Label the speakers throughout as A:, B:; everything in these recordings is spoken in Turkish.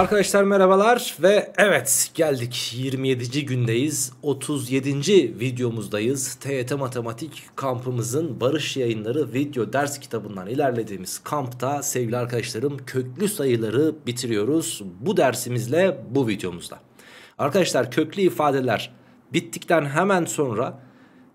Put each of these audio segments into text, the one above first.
A: Arkadaşlar merhabalar ve evet geldik 27. gündeyiz 37. videomuzdayız TYT Matematik kampımızın Barış Yayınları video ders kitabından ilerlediğimiz kampta sevgili arkadaşlarım köklü sayıları bitiriyoruz bu dersimizle bu videomuzda. Arkadaşlar köklü ifadeler bittikten hemen sonra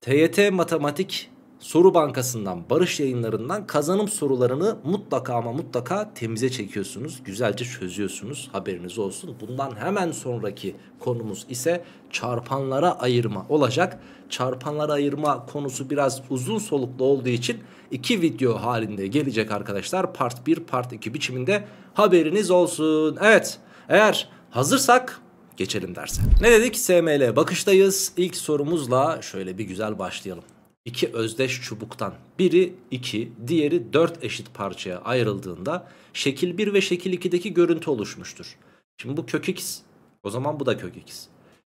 A: TYT Matematik soru bankasından, barış yayınlarından kazanım sorularını mutlaka ama mutlaka temize çekiyorsunuz. Güzelce çözüyorsunuz. Haberiniz olsun. Bundan hemen sonraki konumuz ise çarpanlara ayırma olacak. Çarpanlara ayırma konusu biraz uzun soluklu olduğu için iki video halinde gelecek arkadaşlar. Part 1, part 2 biçiminde haberiniz olsun. Evet, eğer hazırsak geçelim derse. Ne dedik? SML bakıştayız. İlk sorumuzla şöyle bir güzel başlayalım iki özdeş çubuktan biri 2, diğeri 4 eşit parçaya ayrıldığında şekil 1 ve şekil 2'deki görüntü oluşmuştur. Şimdi bu kök x. O zaman bu da kök x.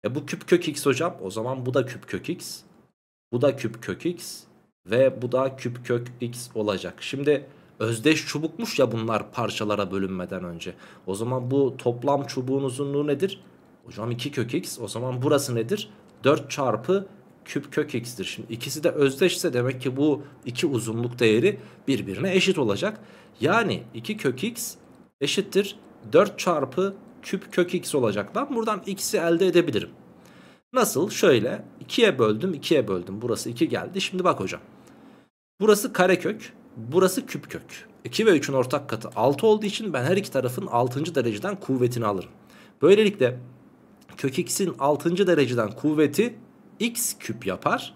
A: E bu küp kök x hocam. O zaman bu da küp kök x. Bu da küp kök x. Ve bu da küp kök x olacak. Şimdi özdeş çubukmuş ya bunlar parçalara bölünmeden önce. O zaman bu toplam çubuğun uzunluğu nedir? Hocam 2 kök x. O zaman burası nedir? 4 çarpı küp kök x'tir. Şimdi ikisi de özdeşse demek ki bu iki uzunluk değeri birbirine eşit olacak. Yani 2 kök x eşittir 4 çarpı küp kök x olacak. Ben buradan x'i elde edebilirim. Nasıl? Şöyle 2'ye böldüm 2'ye böldüm. Burası 2 geldi. Şimdi bak hocam. Burası karekök. Burası küp kök. 2 ve 3'ün ortak katı 6 olduğu için ben her iki tarafın 6. dereceden kuvvetini alırım. Böylelikle kök x'in 6. dereceden kuvveti x küp yapar.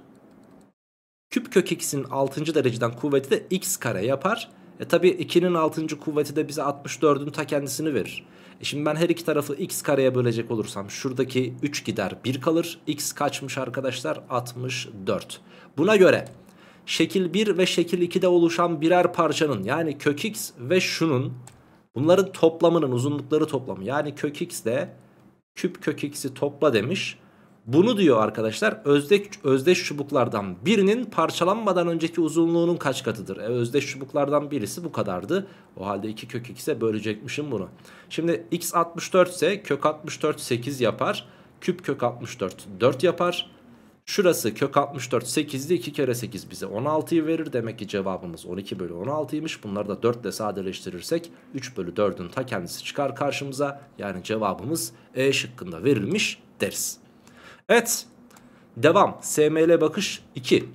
A: Küp kök x'in 6. dereceden kuvveti de x kare yapar. E tabi 2'nin 6. kuvveti de bize 64'ün ta kendisini verir. E şimdi ben her iki tarafı x kareye bölecek olursam şuradaki 3 gider 1 kalır. x kaçmış arkadaşlar? 64. Buna göre şekil 1 ve şekil 2'de oluşan birer parçanın yani kök x ve şunun bunların toplamının uzunlukları toplamı yani kök x de küp kök x'i topla demiş. Bunu diyor arkadaşlar özdeş, özdeş çubuklardan birinin parçalanmadan önceki uzunluğunun kaç katıdır? E, özdeş çubuklardan birisi bu kadardı. O halde 2 kök ise bölecekmişim bunu. Şimdi x 64 ise kök 64 8 yapar. Küp kök 64 4 yapar. Şurası kök 64 8'di 2 kere 8 bize 16'yı verir. Demek ki cevabımız 12 bölü 16'ymış. Bunları da 4 ile sadeleştirirsek 3 bölü 4'ün ta kendisi çıkar karşımıza. Yani cevabımız E şıkkında verilmiş deriz. Evet. Devam. SML bakış 2.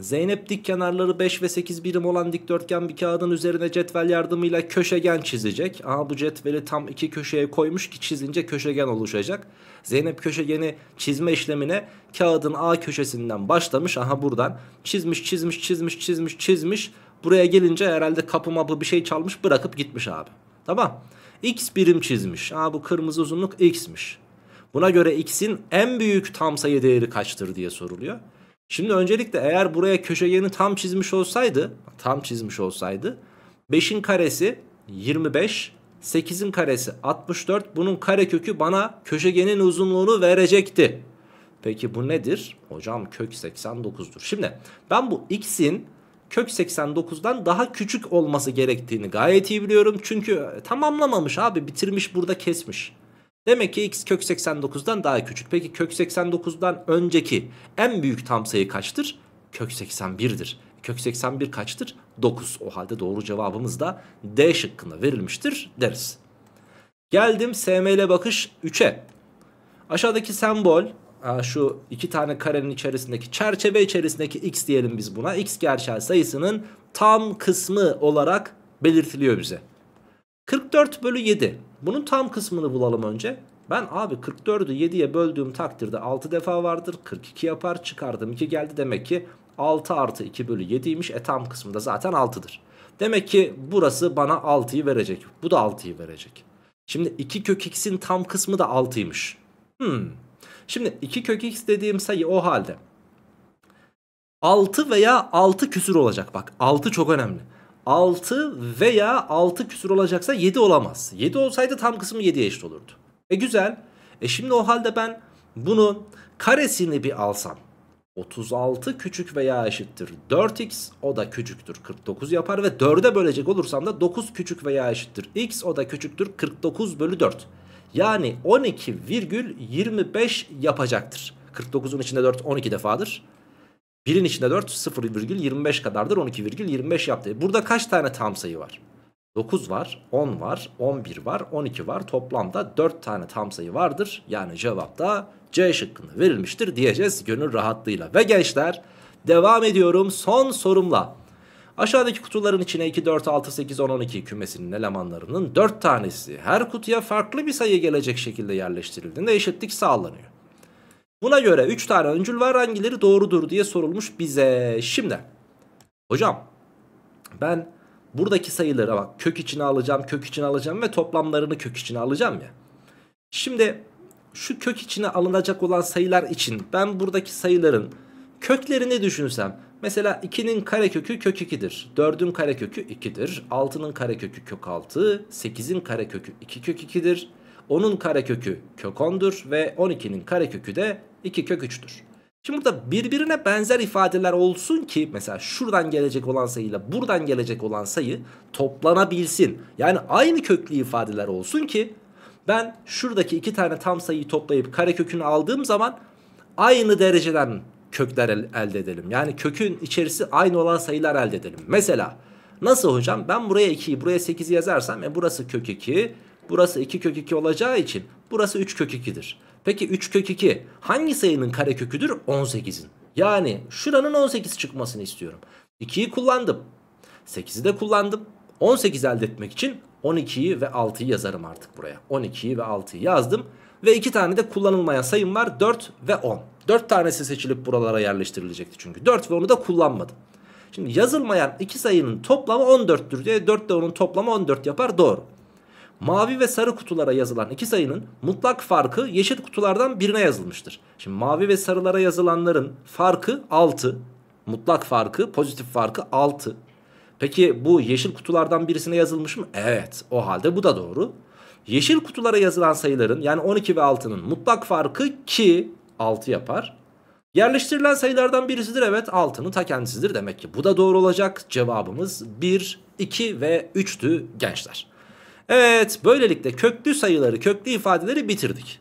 A: Zeynep dik kenarları 5 ve 8 birim olan dikdörtgen bir kağıdın üzerine cetvel yardımıyla köşegen çizecek. Aha bu cetveli tam iki köşeye koymuş ki çizince köşegen oluşacak. Zeynep köşegeni çizme işlemine kağıdın A köşesinden başlamış. Aha buradan çizmiş çizmiş çizmiş çizmiş çizmiş. Buraya gelince herhalde kapı mapı bir şey çalmış bırakıp gitmiş abi. Tamam. X birim çizmiş. Aha bu kırmızı uzunluk X'miş. Buna göre x'in en büyük tam sayı değeri kaçtır diye soruluyor. Şimdi öncelikle eğer buraya köşegeni tam çizmiş olsaydı, tam çizmiş olsaydı 5'in karesi 25, 8'in karesi 64, bunun karekökü bana köşegenin uzunluğunu verecekti. Peki bu nedir? Hocam kök 89'dur. Şimdi ben bu x'in kök 89'dan daha küçük olması gerektiğini gayet iyi biliyorum. Çünkü tamamlamamış abi bitirmiş burada kesmiş. Demek ki x kök 89'dan daha küçük. Peki kök 89'dan önceki en büyük tam sayı kaçtır? Kök 81'dir. Kök 81 kaçtır? 9. O halde doğru cevabımız da D şıkkında verilmiştir deriz. Geldim SM ile bakış 3'e. Aşağıdaki sembol şu iki tane karenin içerisindeki çerçeve içerisindeki x diyelim biz buna. x gerçel sayısının tam kısmı olarak belirtiliyor bize. 44 bölü 7. Bunun tam kısmını bulalım önce. Ben abi 44'ü 7'ye böldüğüm takdirde 6 defa vardır. 42 yapar çıkardım 2 geldi demek ki 6 artı 2 bölü 7'ymiş. E tam kısmında zaten 6'dır. Demek ki burası bana 6'yı verecek. Bu da 6'yı verecek. Şimdi 2 kök x'in tam kısmı da 6'ymış. Hmm. Şimdi 2 kök x dediğim sayı o halde 6 veya 6 küsür olacak. Bak 6 çok önemli. 6 veya 6 küsur olacaksa 7 olamaz. 7 olsaydı tam kısmı 7'ye eşit olurdu. E güzel. E şimdi o halde ben bunun karesini bir alsam. 36 küçük veya eşittir 4x o da küçüktür 49 yapar ve 4'e bölecek olursam da 9 küçük veya eşittir x o da küçüktür 49 bölü 4. Yani 12,25 yapacaktır. 49'un içinde 4 12 defadır. 1'in içinde 4 0,25 kadardır 12,25 yaptı. Burada kaç tane tam sayı var? 9 var, 10 var, 11 var, 12 var. Toplamda 4 tane tam sayı vardır. Yani cevap da C şıkkında verilmiştir diyeceğiz gönül rahatlığıyla. Ve gençler devam ediyorum son sorumla. Aşağıdaki kutuların içine 2, 4, 6, 8, 10, 12 kümesinin elemanlarının 4 tanesi her kutuya farklı bir sayı gelecek şekilde yerleştirildiğinde eşitlik sağlanıyor. Buna göre 3 tane öncül var hangileri doğrudur diye sorulmuş bize. Şimdi hocam ben buradaki sayıları bak kök içine alacağım kök içine alacağım ve toplamlarını kök içine alacağım ya. Şimdi şu kök içine alınacak olan sayılar için ben buradaki sayıların köklerini düşünsem. Mesela 2'nin karekökü kök 2'dir. 4'ün karekökü 2'dir. 6'nın karekökü kök 6. 8'in karekökü 2 kök 2'dir. 10'un karekökü kök 10'dur ve 12'nin karekökü de 2 kök 3'tür. Şimdi burada birbirine benzer ifadeler olsun ki mesela şuradan gelecek olan sayıyla buradan gelecek olan sayı toplanabilsin. Yani aynı köklü ifadeler olsun ki ben şuradaki iki tane tam sayıyı toplayıp karekökünü aldığım zaman aynı dereceden kökler el, elde edelim. Yani kökün içerisi aynı olan sayılar elde edelim. Mesela nasıl hocam ben buraya 2'yi buraya 8'i yazarsam e burası kök 2 burası 2 kök 2 olacağı için burası 3 kök 2'dir. Peki 3 kök 2 hangi sayının kareköküdür? 18'in. Yani şuranın 18 çıkmasını istiyorum. 2'yi kullandım. 8'i de kullandım. 18 elde etmek için 12'yi ve 6'yı yazarım artık buraya. 12'yi ve 6'yı yazdım. Ve 2 tane de kullanılmayan sayım var. 4 ve 10. 4 tanesi seçilip buralara yerleştirilecekti çünkü. 4 ve 10'u da kullanmadım. Şimdi yazılmayan iki sayının toplamı 14'tür diye 4 ile 10'un toplamı 14 yapar doğru mavi ve sarı kutulara yazılan iki sayının mutlak farkı yeşil kutulardan birine yazılmıştır. Şimdi mavi ve sarılara yazılanların farkı 6. Mutlak farkı, pozitif farkı 6. Peki bu yeşil kutulardan birisine yazılmış mı? Evet. O halde bu da doğru. Yeşil kutulara yazılan sayıların yani 12 ve 6'nın mutlak farkı 2 6 yapar. Yerleştirilen sayılardan birisidir evet 6'nın ta kendisidir demek ki. Bu da doğru olacak. Cevabımız 1, 2 ve 3'tü gençler. Evet böylelikle köklü sayıları köklü ifadeleri bitirdik.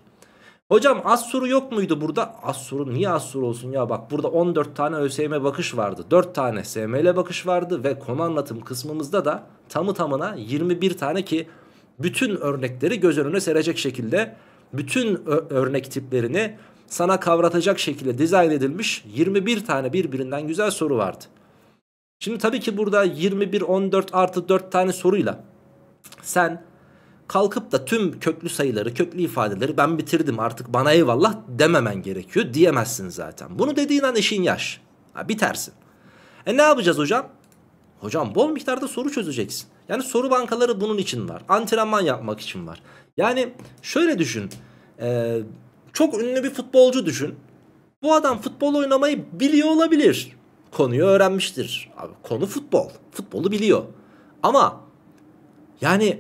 A: Hocam az soru yok muydu burada? Az soru niye az soru olsun ya bak burada 14 tane ÖSYM bakış vardı. 4 tane SML bakış vardı ve konu anlatım kısmımızda da tamı tamına 21 tane ki bütün örnekleri göz önüne serecek şekilde bütün örnek tiplerini sana kavratacak şekilde dizayn edilmiş 21 tane birbirinden güzel soru vardı. Şimdi tabii ki burada 21, 14 artı 4 tane soruyla sen kalkıp da tüm köklü sayıları, köklü ifadeleri ben bitirdim artık bana eyvallah dememen gerekiyor diyemezsin zaten. Bunu dediğin an işin yaş. Ha, bitersin. E ne yapacağız hocam? Hocam bol miktarda soru çözeceksin. Yani soru bankaları bunun için var. Antrenman yapmak için var. Yani şöyle düşün. E, çok ünlü bir futbolcu düşün. Bu adam futbol oynamayı biliyor olabilir. Konuyu öğrenmiştir. Abi, konu futbol. Futbolu biliyor. Ama yani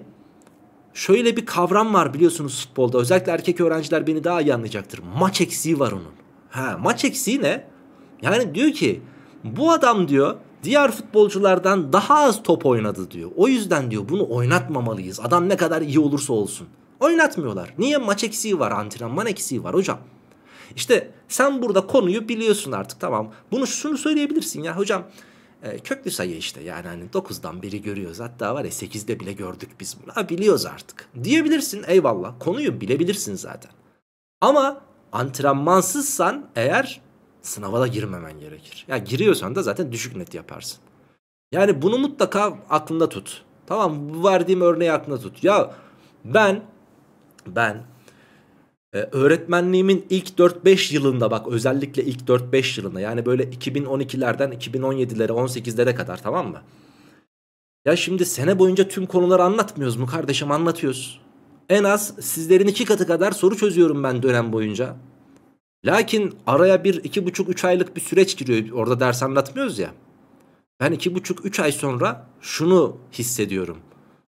A: şöyle bir kavram var biliyorsunuz futbolda. Özellikle erkek öğrenciler beni daha iyi anlayacaktır. Maç eksiği var onun. Ha, maç eksiği ne? Yani diyor ki bu adam diyor diğer futbolculardan daha az top oynadı diyor. O yüzden diyor bunu oynatmamalıyız. Adam ne kadar iyi olursa olsun. Oynatmıyorlar. Niye? Maç eksiği var, antrenman eksiği var hocam. İşte sen burada konuyu biliyorsun artık tamam. Bunu şunu söyleyebilirsin ya hocam e, köklü sayı işte yani hani 9'dan biri görüyoruz hatta var ya 8'de bile gördük biz bunu ha, biliyoruz artık diyebilirsin eyvallah konuyu bilebilirsin zaten ama antrenmansızsan eğer sınava da girmemen gerekir ya yani giriyorsan da zaten düşük net yaparsın yani bunu mutlaka aklında tut tamam verdiğim örneği aklında tut ya ben ben ee, öğretmenliğimin ilk 4-5 yılında bak özellikle ilk 4-5 yılında yani böyle 2012'lerden 2017'lere 18'lere kadar tamam mı? Ya şimdi sene boyunca tüm konuları anlatmıyoruz mu kardeşim anlatıyoruz. En az sizlerin iki katı kadar soru çözüyorum ben dönem boyunca. Lakin araya bir iki buçuk üç aylık bir süreç giriyor orada ders anlatmıyoruz ya. Ben iki buçuk üç ay sonra şunu hissediyorum.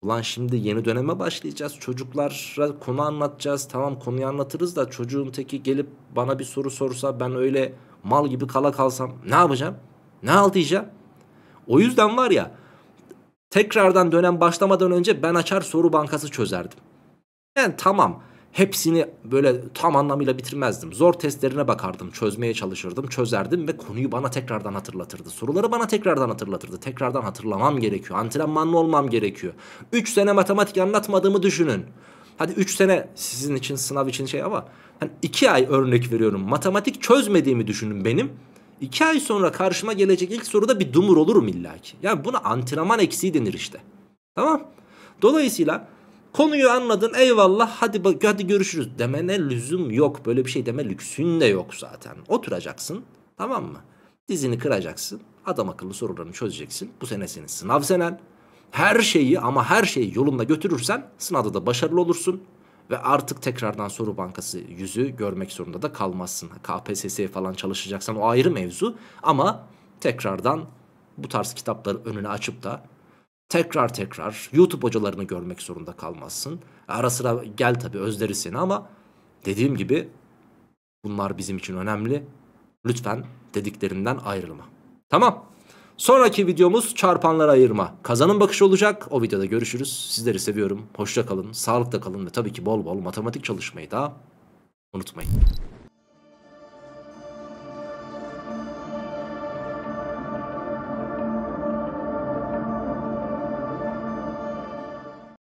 A: Ulan şimdi yeni döneme başlayacağız. Çocuklara konu anlatacağız. Tamam konuyu anlatırız da çocuğun teki gelip bana bir soru sorsa ben öyle mal gibi kala kalsam ne yapacağım? Ne altayacağım? O yüzden var ya tekrardan dönem başlamadan önce ben açar soru bankası çözerdim. Yani tamam hepsini böyle tam anlamıyla bitirmezdim. Zor testlerine bakardım, çözmeye çalışırdım, çözerdim ve konuyu bana tekrardan hatırlatırdı. Soruları bana tekrardan hatırlatırdı. Tekrardan hatırlamam gerekiyor. Antrenmanlı olmam gerekiyor. 3 sene matematik anlatmadığımı düşünün. Hadi 3 sene sizin için sınav için şey ama hani 2 ay örnek veriyorum. Matematik çözmediğimi düşünün benim. 2 ay sonra karşıma gelecek ilk soruda bir dumur olurum illaki. Yani buna antrenman eksiği denir işte. Tamam? Dolayısıyla Konuyu anladın eyvallah hadi hadi görüşürüz demene lüzum yok. Böyle bir şey deme lüksün de yok zaten. Oturacaksın tamam mı? Dizini kıracaksın. Adam akıllı sorularını çözeceksin. Bu sene senin sınav senen. Her şeyi ama her şeyi yolunda götürürsen sınavda da başarılı olursun. Ve artık tekrardan soru bankası yüzü görmek zorunda da kalmazsın. KPSS falan çalışacaksan o ayrı mevzu. Ama tekrardan bu tarz kitapları önüne açıp da Tekrar tekrar YouTube hocalarını görmek zorunda kalmazsın. Ara sıra gel tabii özleri seni ama dediğim gibi bunlar bizim için önemli. Lütfen dediklerinden ayrılma. Tamam. Sonraki videomuz çarpanlara ayırma. Kazanın bakışı olacak. O videoda görüşürüz. Sizleri seviyorum. Hoşça kalın. Sağlıkta kalın ve tabii ki bol bol matematik çalışmayı da unutmayın.